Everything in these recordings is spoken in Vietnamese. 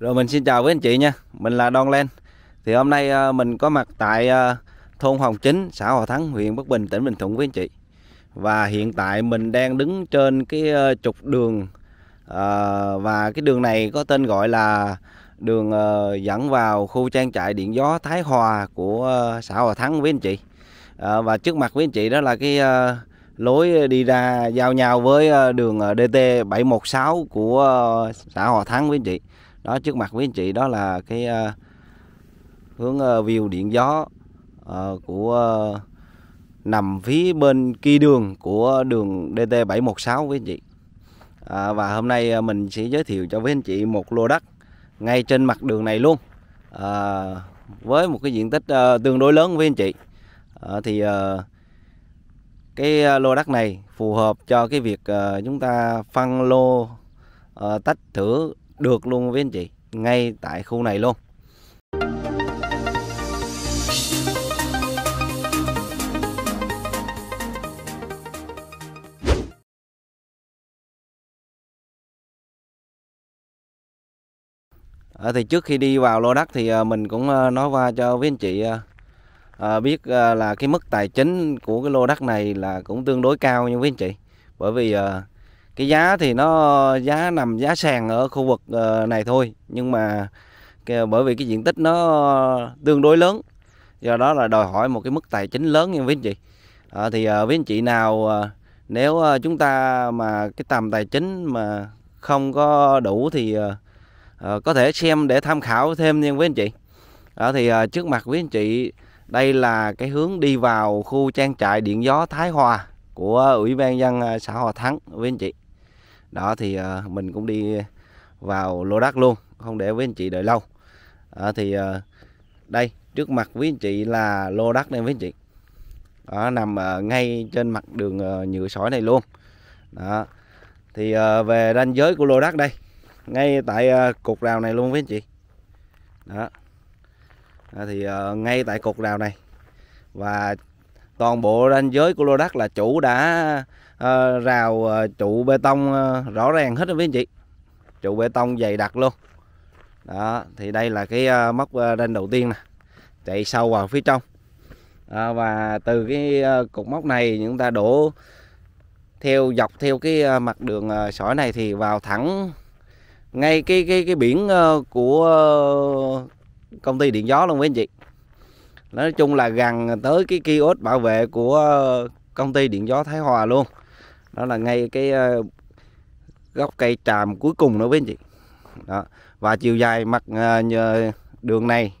Rồi mình xin chào với anh chị nha, mình là Don Len Thì hôm nay ờ, mình có mặt tại ờ, thôn Hồng Chính, xã Hòa Thắng, huyện Bắc Bình, tỉnh Bình Thuận với anh chị Và hiện tại mình đang đứng trên cái ờ, trục đường Và cái đường này có tên gọi là đường dẫn vào khu trang trại điện gió Thái Hòa của xã Hòa Thắng với anh chị Và trước mặt với anh chị đó là cái lối đi ra giao nhau với đường DT 716 của xã Hòa Thắng với anh chị đó trước mặt quý anh chị đó là cái uh, hướng uh, view điện gió uh, của uh, nằm phía bên kia đường của đường DT716 với anh chị à, và hôm nay mình sẽ giới thiệu cho với anh chị một lô đất ngay trên mặt đường này luôn à, với một cái diện tích uh, tương đối lớn với anh chị à, thì uh, cái lô đất này phù hợp cho cái việc uh, chúng ta phân lô uh, tách thửa được luôn với anh chị ngay tại khu này luôn à, thì trước khi đi vào lô đất thì à, mình cũng à, nói qua cho với anh chị biết là cái mức tài chính của cái lô đất này là cũng tương đối cao nha quý anh chị bởi vì à, cái giá thì nó giá nằm giá sàn ở khu vực ờ, này thôi nhưng mà bởi vì cái diện tích nó tương đối lớn do đó là đòi hỏi một cái mức tài chính lớn nha quý anh chị à, thì à, ờ, với anh chị nào nếu chúng ta mà cái tầm tài chính mà không có đủ thì có thể xem để tham khảo thêm nha quý anh chị à, thì trước mặt quý anh chị đây là cái hướng đi vào khu trang trại điện gió Thái Hòa của Ủy ban dân xã Hòa Thắng quý anh chị đó thì uh, mình cũng đi vào lô đất luôn không để với anh chị đợi lâu à, thì à, đây trước mặt với anh chị là lô đất này với anh chị đó, nằm à, ngay trên mặt đường à, nhựa sỏi này luôn đó thì à, về ranh giới của lô đất đây ngay tại à, cột rào này luôn với anh chị đó à, thì à, ngay tại cột rào này và toàn bộ ranh giới của lô đất là chủ đã Ờ, rào ờ, trụ bê tông ờ, rõ ràng hết với anh chị trụ bê tông dày đặc luôn đó thì đây là cái móc uh, ranh đầu tiên nè chạy sâu vào phía trong à, và từ cái uh, cục móc này chúng ta đổ theo dọc theo cái mặt đường sỏi này thì vào thẳng ngay cái cái cái biển của công ty điện gió luôn với anh chị nói chung là gần tới cái kiosk bảo vệ của công ty điện gió Thái Hòa luôn đó là ngay cái ờ, gốc cây tràm cuối cùng nữa với anh chị đó. và chiều dài mặt ờ, đường này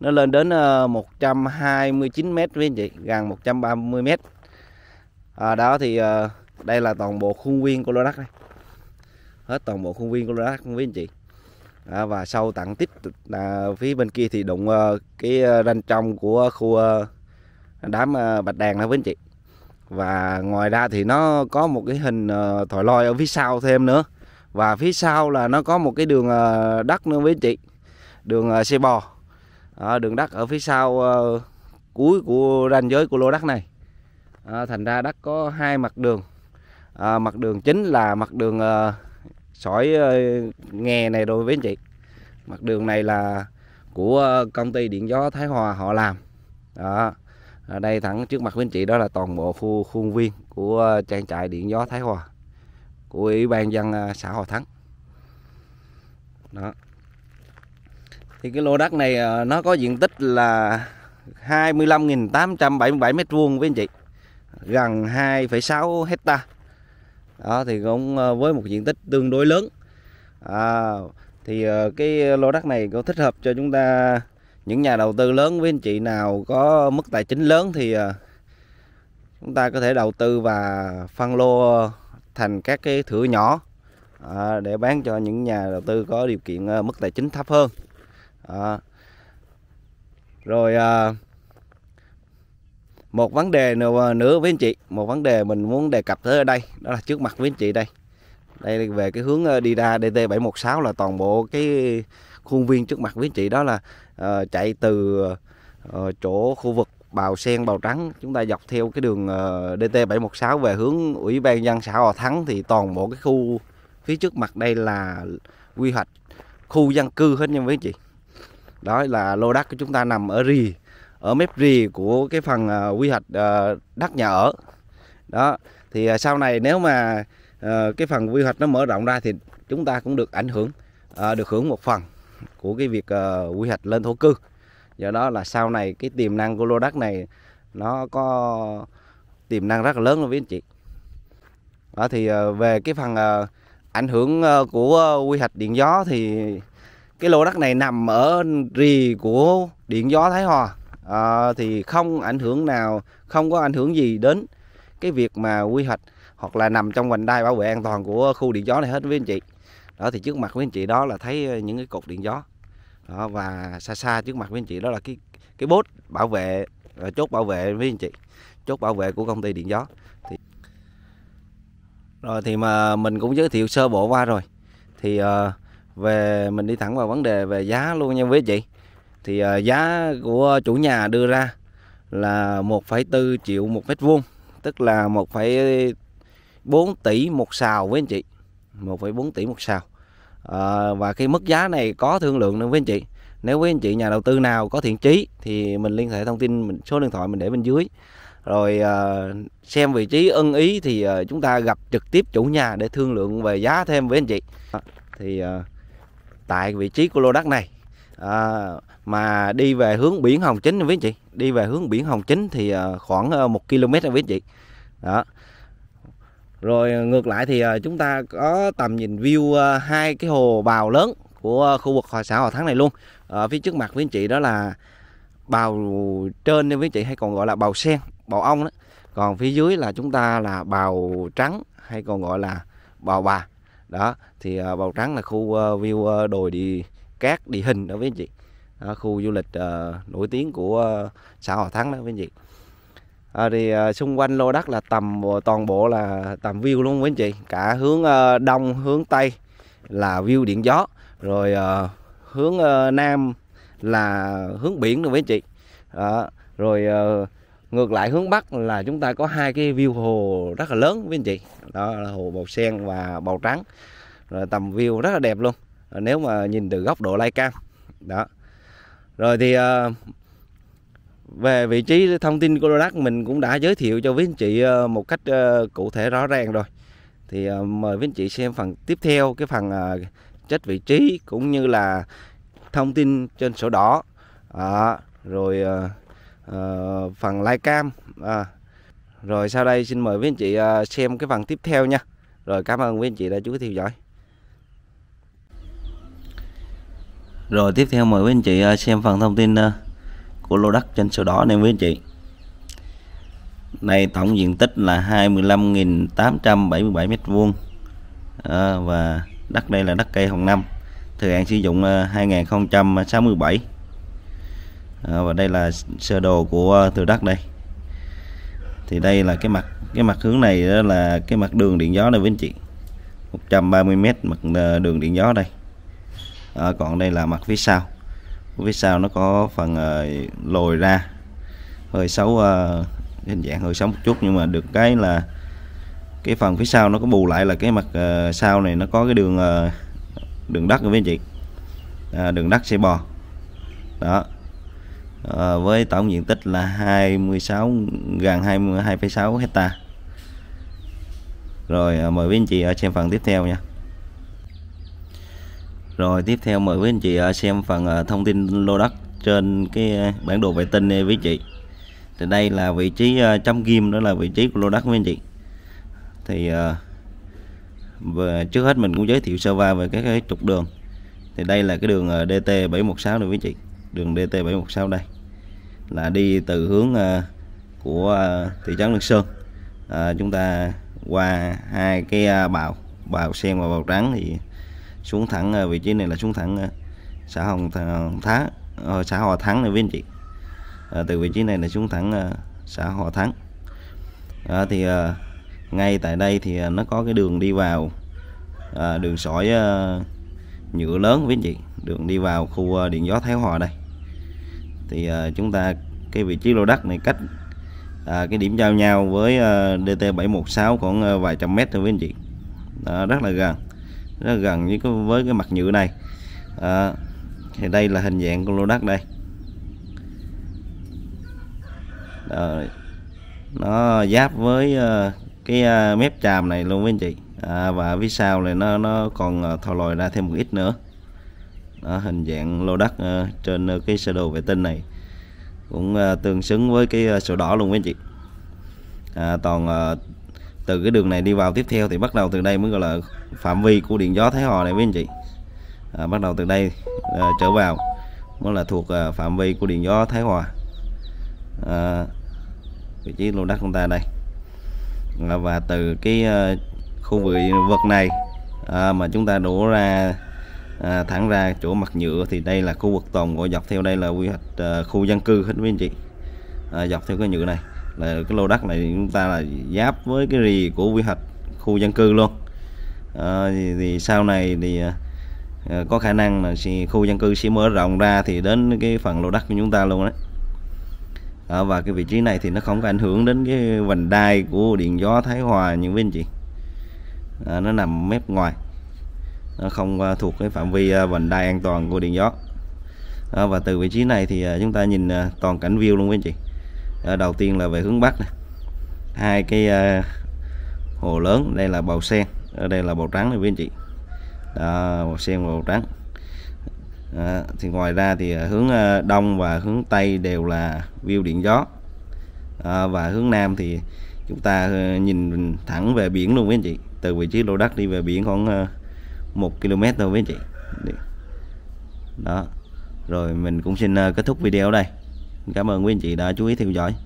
nó lên đến 129 m với anh chị gần 130 m à, đó thì ờ, đây là toàn bộ khuôn viên của lô đất này hết toàn bộ khuôn viên của lô đất với anh chị à, và sau tặng tích là phía bên kia thì đụng cái ranh trong của khu đám bạch đàn đó với anh chị và ngoài ra thì nó có một cái hình ờ, thỏi loi ở phía sau thêm nữa và phía sau là nó có một cái đường ờ, đất nữa với chị đường ờ, xe bò à, đường đất ở phía sau uh, cuối của ranh giới của lô đất này à, thành ra đất có hai mặt đường à, mặt đường chính là mặt đường uh, sỏi uh, nghề này đối với anh chị mặt đường này là của công ty điện gió Thái Hòa họ làm đó ở đây thẳng trước mặt quý anh chị đó là toàn bộ khu khuôn viên của ờ, trang trại điện gió Thái Hòa của ủy ban dân ờ, xã Hòa Thắng đó thì cái lô đất này ờ, nó có diện tích là 25.877 mét vuông với anh chị gần 2,6 hecta đó thì cũng với một diện tích tương đối lớn à, thì cái lô đất này cũng thích hợp cho chúng ta những nhà đầu tư lớn với anh chị nào có mức tài chính lớn thì à, chúng ta có thể đầu tư và phân lô thành các cái thửa nhỏ à, để bán cho những nhà đầu tư có điều kiện à, mức tài chính thấp hơn rồi một vấn đề nữa với anh chị một vấn đề mình muốn đề cập tới ở đây đó là trước mặt với anh chị đây đây về cái hướng đi ra DT716 là toàn bộ cái khuôn viên trước mặt quý anh chị đó là uh, chạy từ uh, chỗ khu vực Bào Sen, Bào Trắng chúng ta dọc theo cái đường uh, ờ, DT716 về hướng Ủy ban dân xã Hòa Thắng thì toàn bộ cái khu phía trước mặt đây là quy hoạch khu dân cư hết nha quý anh chị đó là lô đất của chúng ta nằm ở rì ở mép rì của cái phần uh, quy hoạch uh, đất nhà ở đó thì uh, sau này nếu mà uh, cái phần quy hoạch nó mở rộng ra thì chúng ta cũng được ảnh hưởng uh, được hưởng một phần của cái việc ờ, quy hoạch lên thổ cư do đó là sau này cái tiềm năng của lô đất này nó có tiềm năng rất là lớn đối với anh chị đó thì ờ, về cái phần ờ, ảnh hưởng của quy hoạch điện gió thì cái lô đất này nằm ở rì của điện gió Thái Hòa à, thì không ảnh hưởng nào không có ảnh hưởng gì đến cái việc mà quy hoạch hoặc là nằm trong vành đai bảo vệ an toàn của khu điện gió này hết với anh chị đó thì trước mặt quý anh chị đó là thấy ờ, những cái cột điện gió đó, và xa xa trước mặt quý anh chị đó là cái cái bốt bảo vệ ờ, chốt bảo vệ với anh chị chốt bảo vệ của công ty điện gió thì rồi thì mà mình cũng giới thiệu sơ bộ qua rồi thì ờ, về mình đi thẳng vào vấn đề về giá luôn nha quý chị thì giá của chủ nhà đưa ra là 1,4 triệu một mét vuông tức là 1,4 tỷ một xào với anh chị 1,4 tỷ một sào à, và cái mức giá này có thương lượng nữa với anh chị nếu với anh chị nhà đầu tư nào có thiện chí thì mình liên hệ thông tin số điện thoại mình để bên dưới rồi à, xem vị trí ưng ý thì à, chúng ta gặp trực tiếp chủ nhà để thương lượng về giá thêm với anh chị à, thì à, tại vị trí của lô đất này à, mà đi về hướng biển Hồng Chính với anh chị đi về hướng biển Hồng Chính thì à, khoảng 1 km với anh chị đó rồi ờ, ngược lại thì ờ, chúng ta có tầm nhìn view ờ, hai cái hồ bào lớn của khu vực xã Hòa Thắng này luôn ở phía trước mặt quý anh chị đó là bào trên nên quý anh chị hay còn gọi là bào sen bào ong đó còn phía dưới là chúng ta là bào trắng hay còn gọi là bào bà đó thì bào trắng là khu view đồi đi cát địa hình đó với anh chị đó, khu du lịch uh, nổi tiếng của uh, xã Hòa Thắng đó với anh chị à, thì à, xung quanh lô đất là tầm toàn bộ là tầm view luôn quý anh chị cả hướng à, đông hướng tây là view điện gió rồi à, hướng à, nam là hướng biển luôn quý anh chị đó. rồi à, ngược lại hướng bắc là chúng ta có hai cái view hồ rất là lớn quý anh chị đó là hồ bầu sen và bầu trắng rồi tầm view rất là đẹp luôn nếu mà nhìn từ góc độ lai cam đó rồi thì uh, về vị trí thông tin của lô mình cũng đã giới thiệu cho quý anh chị ờ, một cách ờ, cụ thể rõ ràng rồi thì ờ, mời quý anh chị xem phần tiếp theo cái phần chất vị trí cũng như là thông tin trên sổ đỏ à, rồi à, phần lai cam à. rồi sau đây xin mời quý anh chị xem cái phần tiếp theo nha rồi cảm ơn quý anh chị đã chú ý theo dõi rồi tiếp theo mời quý anh chị xem phần thông tin của lô đất trên sổ đỏ anh em quý anh chị này tổng diện tích là 25.877 m2 à, và đất đây là đất cây Hồng Năm thời hạn sử dụng 2067 ờ, à, và đây là sơ đồ của ờ, thửa đất đây thì đây là cái mặt cái mặt hướng này đó là cái mặt đường điện gió này với anh chị 130m mặt ờ, đường điện gió đây à, còn đây là mặt phía sau phía sau nó có phần uh, lồi ra hơi xấu uh, hình dạng hơi xấu một chút nhưng mà được cái là cái phần phía sau nó có bù lại là cái mặt uh, sau này nó có cái đường uh, đường đất với anh chị à, đường đất xe bò đó à, với tổng diện tích là 26 gần 22,6 hecta rồi mời quý anh chị ở xem phần tiếp theo nha rồi tiếp theo mời quý anh chị à, xem phần à, thông tin lô đất trên cái à, bản đồ vệ tinh này với chị. Thì đây là vị trí chấm ghim đó là vị trí của lô đất quý anh chị. Thì và trước hết mình cũng giới thiệu sơ qua về các cái trục đường. Thì đây là cái đường DT716 này quý chị. Đường DT716 đây. Là đi từ hướng của thị trấn Lương Sơn. À, chúng ta qua hai cái bào bào sen và bào trắng thì xuống thẳng ờ, vị trí này là xuống thẳng ờ, xã Hồng Thắng, ờ, xã Hòa Thắng này với anh chị à, từ vị trí này là xuống thẳng xã Hòa Thắng à, thì à, ngay tại đây thì nó có cái đường đi vào à, đường sỏi à, nhựa lớn với anh chị đường đi vào khu à, điện gió Thái Hòa đây thì à, chúng ta cái vị trí lô đất này cách à, cái điểm giao nhau với à, DT716 khoảng à, vài trăm mét thôi với anh chị à, rất là gần nó gần với cái, với cái mặt nhựa này à, thì đây là hình dạng con lô đất đây Rồi. nó giáp với ờ, cái ờ, mép chàm này luôn với anh chị à, và phía sau này nó nó còn ờ, thò lòi ra thêm một ít nữa đó, hình dạng lô đất trên cái sơ đồ vệ tinh này cũng tương xứng với cái sổ đỏ luôn quý anh chị à, toàn từ cái đường này đi vào tiếp theo thì bắt đầu từ đây mới gọi là phạm vi của điện gió Thái Hòa này với anh chị à, bắt đầu từ đây à, trở vào mới là thuộc à, phạm vi của điện gió Thái Hòa à, vị trí lô đất chúng ta đây à, và từ cái à, khu vực vực này à, mà chúng ta đổ ra à, thẳng ra chỗ mặt nhựa thì đây là khu vực tồn của dọc theo đây là quy hoạch à, khu dân cư hết với anh chị à, dọc theo cái nhựa này là cái lô đất này chúng ta là giáp với cái rì của quy hoạch khu dân cư luôn à, thì, thì sau này thì à, có khả năng là khu dân cư sẽ mở rộng ra thì đến cái phần lô đất của chúng ta luôn đấy à, và cái vị trí này thì nó không có ảnh hưởng đến cái vành đai của điện gió Thái Hòa như quý anh chị à, nó nằm mép ngoài nó không à, thuộc cái phạm vi à, vành đai an toàn của điện gió à, và từ vị trí này thì à, chúng ta nhìn à, toàn cảnh view luôn quý anh chị Ờ, đầu tiên là về hướng bắc này. hai cái à, hồ lớn đây là bầu sen ở đây là bầu trắng này quý anh chị đó, bầu sen và bầu trắng à, thì ngoài ra thì ờ, hướng đông và hướng tây đều là view điện gió à, và hướng nam thì chúng ta nhìn thẳng về biển luôn quý anh chị từ vị trí lô đất đi về biển khoảng một km thôi quý anh chị đó rồi mình cũng xin kết thúc video đây Cảm ơn quý anh chị đã chú ý theo dõi.